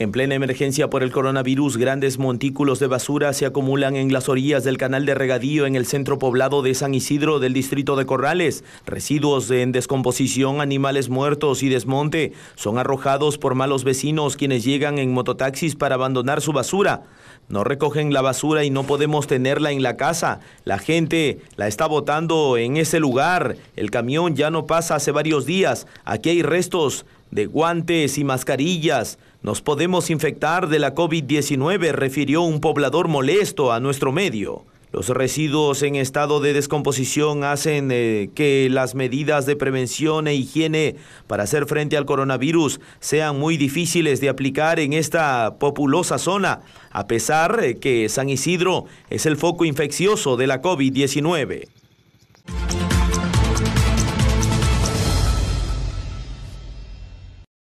En plena emergencia por el coronavirus, grandes montículos de basura se acumulan en las orillas del canal de regadío en el centro poblado de San Isidro del distrito de Corrales. Residuos en descomposición, animales muertos y desmonte son arrojados por malos vecinos quienes llegan en mototaxis para abandonar su basura. No recogen la basura y no podemos tenerla en la casa. La gente la está botando en ese lugar. El camión ya no pasa hace varios días. Aquí hay restos de guantes y mascarillas. Nos podemos infectar de la COVID-19, refirió un poblador molesto a nuestro medio. Los residuos en estado de descomposición hacen eh, que las medidas de prevención e higiene para hacer frente al coronavirus sean muy difíciles de aplicar en esta populosa zona, a pesar eh, que San Isidro es el foco infeccioso de la COVID-19.